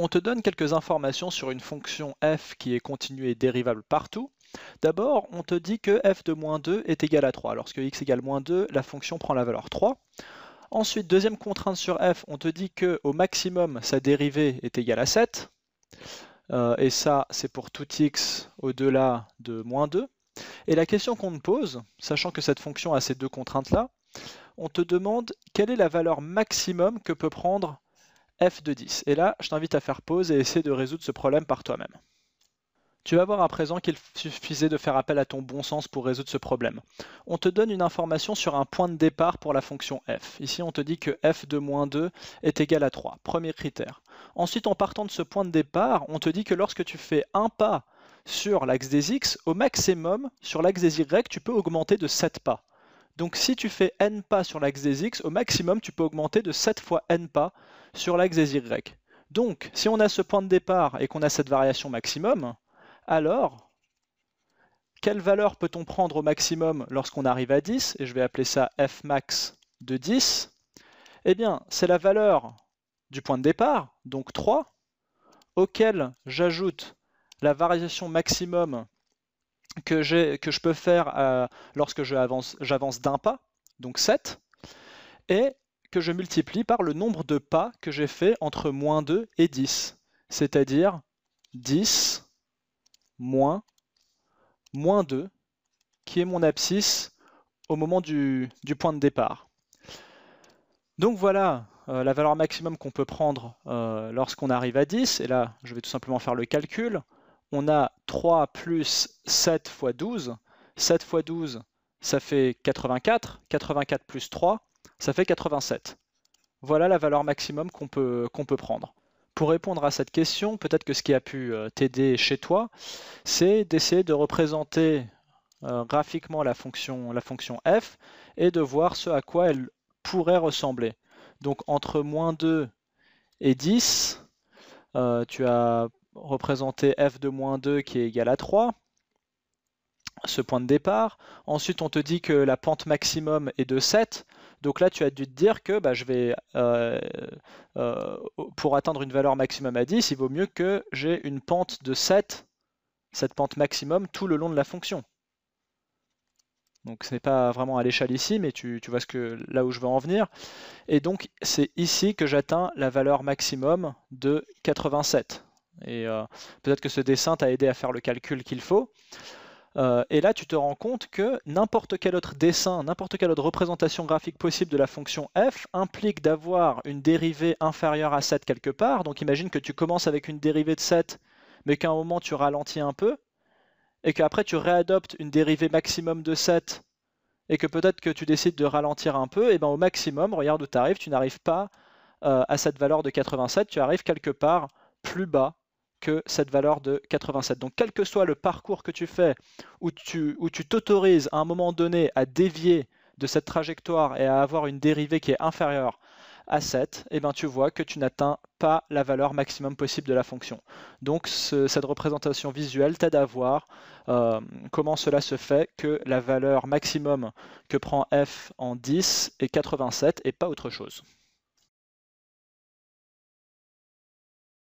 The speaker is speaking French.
on te donne quelques informations sur une fonction f qui est continue et dérivable partout. D'abord, on te dit que f de moins 2 est égal à 3. Lorsque x égale moins 2, la fonction prend la valeur 3. Ensuite, deuxième contrainte sur f, on te dit que au maximum, sa dérivée est égale à 7. Euh, et ça, c'est pour tout x au-delà de moins 2. Et la question qu'on te pose, sachant que cette fonction a ces deux contraintes-là, on te demande quelle est la valeur maximum que peut prendre f de 10. Et là, je t'invite à faire pause et essayer de résoudre ce problème par toi-même. Tu vas voir à présent qu'il suffisait de faire appel à ton bon sens pour résoudre ce problème. On te donne une information sur un point de départ pour la fonction f. Ici, on te dit que f de moins 2 est égal à 3, premier critère. Ensuite, en partant de ce point de départ, on te dit que lorsque tu fais un pas sur l'axe des x, au maximum, sur l'axe des y, tu peux augmenter de 7 pas. Donc si tu fais n pas sur l'axe des x, au maximum tu peux augmenter de 7 fois n pas sur l'axe des y. Donc si on a ce point de départ et qu'on a cette variation maximum, alors quelle valeur peut-on prendre au maximum lorsqu'on arrive à 10 Et je vais appeler ça f max de 10. Eh bien, c'est la valeur du point de départ, donc 3, auquel j'ajoute la variation maximum que, je peux faire euh, lorsque j'avance d'un pas, donc 7, et que je multiplie par le nombre de pas que j'ai fait entre moins 2 et 10, c'est-à-dire 10 moins moins 2, qui est mon abscisse au moment du, point de départ. Donc voilà euh, la valeur maximum qu'on peut prendre euh, lorsqu'on arrive à 10, et là je vais tout simplement faire le calcul on a 3 plus 7 fois 12. 7 fois 12, ça fait 84. 84 plus 3, ça fait 87. Voilà la valeur maximum qu'on peut, qu'on peut prendre. Pour répondre à cette question, peut-être que ce qui a pu euh, t'aider chez toi, c'est d'essayer de représenter euh, graphiquement la fonction, la fonction f et de voir ce à quoi elle pourrait ressembler. Donc entre moins 2 et 10, euh, tu as représenter f de moins 2 qui est égal à 3, ce point de départ. Ensuite, on te dit que la pente maximum est de 7. Donc là, tu as dû te dire que bah, je vais, euh, euh, pour atteindre une valeur maximum à 10, il vaut mieux que j'ai une pente de 7, cette pente maximum, tout le long de la fonction. Donc ce n'est pas vraiment à l'échelle ici, mais tu, tu vois ce que, là où je veux en venir. Et donc c'est ici que j'atteins la valeur maximum de 87. Et euh, peut-être que ce dessin t'a aidé à faire le calcul qu'il faut. Euh, et là, tu te rends compte que n'importe quel autre dessin, n'importe quelle autre représentation graphique possible de la fonction f implique d'avoir une dérivée inférieure à 7 quelque part. Donc imagine que tu commences avec une dérivée de 7, mais qu'à un moment tu ralentis un peu, et qu'après tu réadoptes une dérivée maximum de 7, et que peut-être que tu décides de ralentir un peu, et bien au maximum, regarde où tu arrives, tu n'arrives pas euh, à cette valeur de 87, tu arrives quelque part plus bas que cette valeur de 87. Donc quel que soit le parcours que tu fais, où tu t'autorises à un moment donné à dévier de cette trajectoire et à avoir une dérivée qui est inférieure à 7, eh ben, tu vois que tu n'atteins pas la valeur maximum possible de la fonction. Donc cette représentation visuelle t'aide à voir euh, comment cela se fait que la valeur maximum que prend f en 10 est 87 et pas autre chose.